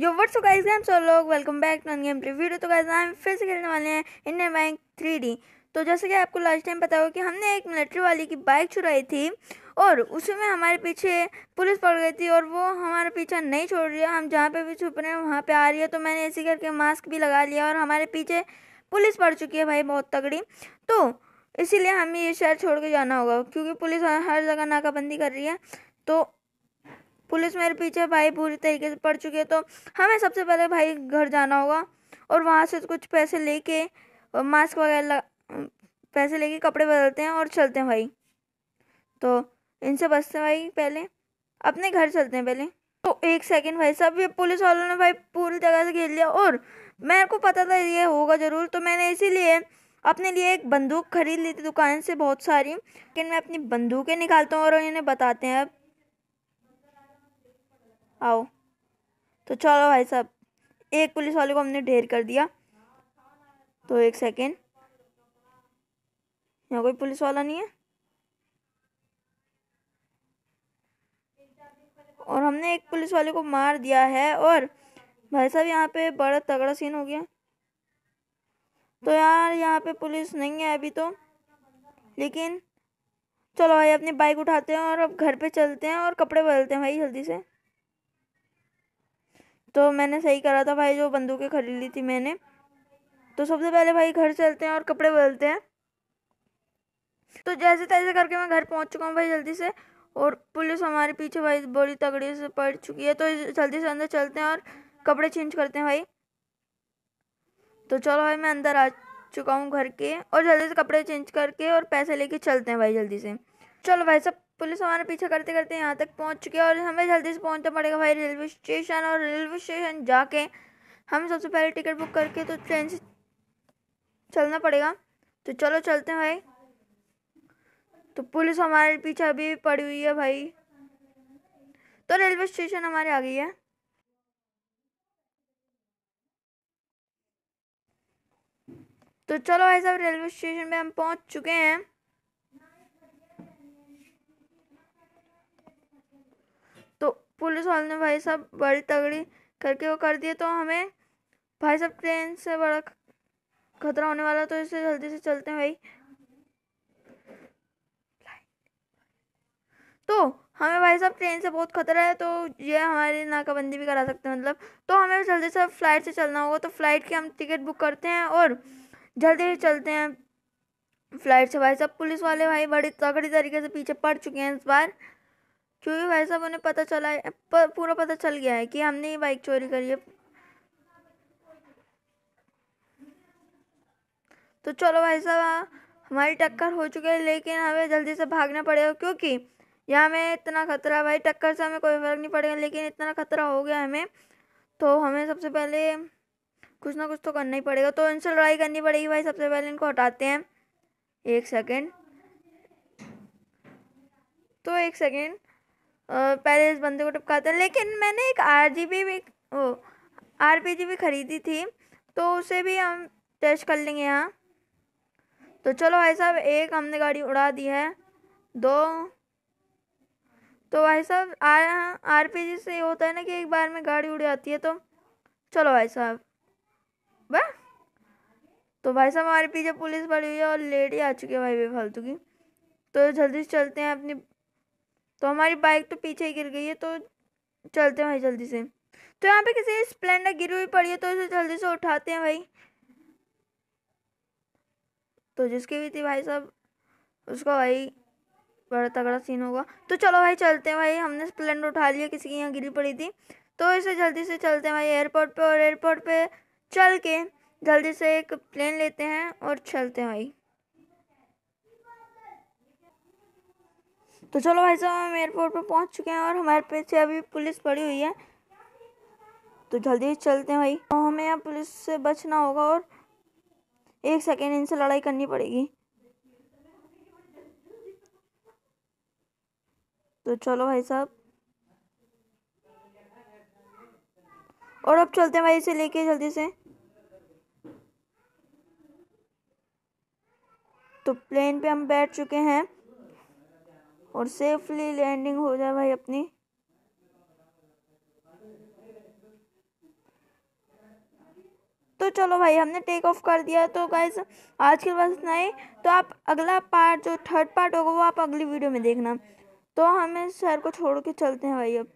यो so guys games और लोग welcome back to game play video तो गाइज हम फिर से खेलने वाले हैं इंडियन बैंक थ्री तो जैसे कि आपको लास्ट टाइम पता हो कि हमने एक मिलिट्री वाले की बाइक चुराई थी और उसमें हमारे पीछे पुलिस पड़ गई थी और वो हमारा पीछा नहीं छोड़ रही है हम जहाँ पे भी छुप रहे हैं वहाँ पे आ रही है तो मैंने ऐसे करके मास्क भी लगा लिया और हमारे पीछे पुलिस पड़ चुकी है भाई बहुत तगड़ी तो इसीलिए हमें ये शहर छोड़ के जाना होगा क्योंकि पुलिस हर जगह नाकाबंदी कर रही है तो पुलिस मेरे पीछे भाई पूरी तरीके से पड़ चुकी है तो हमें सबसे पहले भाई घर जाना होगा और वहाँ से कुछ पैसे लेके मास्क वगैरह पैसे लेके कपड़े बदलते हैं और चलते हैं भाई तो इनसे बचते हैं भाई पहले अपने घर चलते हैं पहले तो एक सेकंड भाई सब ये पुलिस वालों ने भाई पूरी जगह से घेर लिया और मेरे को पता था ये होगा ज़रूर तो मैंने इसीलिए अपने लिए एक बंदूक खरीद ली थी दुकान से बहुत सारी लेकिन मैं अपनी बंदूकें निकालता हूँ और इन्हें बताते हैं अब आओ तो चलो भाई साहब एक पुलिस वाले को हमने ढेर कर दिया तो एक सेकेंड यहाँ कोई पुलिस वाला नहीं है और हमने एक पुलिस वाले को मार दिया है और भाई साहब यहाँ पे बड़ा तगड़ा सीन हो गया तो यार यहाँ पे पुलिस नहीं है अभी तो लेकिन चलो भाई अपनी बाइक उठाते हैं और अब घर पे चलते हैं और कपड़े बदलते हैं भाई जल्दी से तो मैंने सही करा था भाई जो बंदूकें खरीद ली थी मैंने तो सबसे पहले भाई घर चलते हैं और कपड़े बदलते हैं तो जैसे तैसे करके मैं घर पहुंच चुका हूँ भाई जल्दी से और पुलिस हमारे पीछे भाई बड़ी तगड़ी से पड़ चुकी है तो जल्दी से अंदर चलते हैं और कपड़े चेंज करते हैं भाई तो चलो भाई मैं अंदर आ चुका हूँ घर के और जल्दी से कपड़े चेंज करके और पैसे लेके चलते हैं भाई जल्दी से चलो भाई सब पुलिस हमारे पीछे करते करते यहाँ तक पहुँच चुके और हमें जल्दी से पहुँचना पड़ेगा भाई रेलवे स्टेशन और रेलवे स्टेशन जाके हम सबसे पहले टिकट बुक करके तो ट्रेन से चलना पड़ेगा तो चलो चलते हैं भाई तो पुलिस हमारे पीछे अभी भी पड़ी हुई है भाई तो रेलवे स्टेशन हमारे आ गई है तो चलो भाई साहब रेलवे स्टेशन पे हम पहुंच चुके हैं पुलिस वाले ने भाई साहब बड़ी तगड़ी करके वो कर दिए तो हमें भाई साहब ट्रेन से बड़ा खतरा होने वाला तो इसे जल्दी से चलते हैं भाई तो हमें भाई साहब ट्रेन से बहुत खतरा है तो ये हमारी नाकाबंदी भी करा सकते हैं मतलब तो हमें जल्दी से फ्लाइट से चलना होगा तो फ्लाइट की हम टिकट बुक करते हैं और जल्दी से चलते हैं फ्लाइट से भाई साहब पुलिस वाले भाई बड़ी तगड़ी तरीके से पीछे पड़ चुके हैं इस बार क्योंकि भाई साहब उन्हें पता चला है पर पूरा पता चल गया है कि हमने ये बाइक चोरी करी है तो चलो भाई साहब हाँ, हमारी टक्कर हो चुकी है लेकिन हमें जल्दी से भागना पड़ेगा क्योंकि यहाँ में इतना खतरा भाई टक्कर से हमें कोई फ़र्क नहीं पड़ेगा लेकिन इतना खतरा हो गया हमें तो हमें सबसे पहले कुछ ना कुछ तो करना ही पड़ेगा तो इनसे लड़ाई करनी पड़ेगी भाई सबसे पहले इनको हटाते हैं एक सेकेंड तो एक सेकेंड पहले इस बंदे को टपकाते हैं लेकिन मैंने एक आर जी बी भी आर पी जी भी ख़रीदी थी तो उसे भी हम टेस्ट कर लेंगे यहाँ तो चलो भाई साहब एक हमने गाड़ी उड़ा दी है दो तो भाई साहब आर आर पी जी से होता है ना कि एक बार में गाड़ी उड़ जाती है तो चलो भाई साहब वह तो भाई साहब हमारे पीछे पुलिस बड़ी हुई है और लेडी आ चुकी है भाई बेफालतू की तो जल्दी से चलते हैं अपनी तो हमारी बाइक तो पीछे ही गिर गई है तो चलते हैं भाई जल्दी से तो यहाँ पे किसी स्प्लेंडर गिरी हुई पड़ी है तो इसे जल्दी से उठाते हैं भाई तो जिसकी भी थी भाई साहब उसका भाई बड़ा तगड़ा सीन होगा तो चलो भाई चलते हैं भाई हमने स्प्लेंडर उठा लिया किसी की यहाँ गिरी पड़ी थी तो इसे जल्दी से चलते हैं भाई एयरपोर्ट पे और एयरपोर्ट पे चल के जल्दी से एक प्लेन लेते हैं और चलते हैं भाई तो चलो भाई साहब हम एयरपोर्ट पर पहुंच चुके हैं और हमारे पीछे अभी पुलिस पड़ी हुई है तो जल्दी चलते हैं भाई तो हमें यहाँ पुलिस से बचना होगा और एक सेकेंड इनसे लड़ाई करनी पड़ेगी तो चलो भाई साहब और अब चलते हैं भाई इसे लेके जल्दी से तो प्लेन पे हम बैठ चुके हैं और सेफली लैंडिंग हो जाए भाई अपनी तो चलो भाई हमने टेक ऑफ कर दिया तो गाइज आज के बस इतना ही तो आप अगला पार्ट जो थर्ड पार्ट होगा वो आप अगली वीडियो में देखना तो हमें सर को छोड़ के चलते हैं भाई अब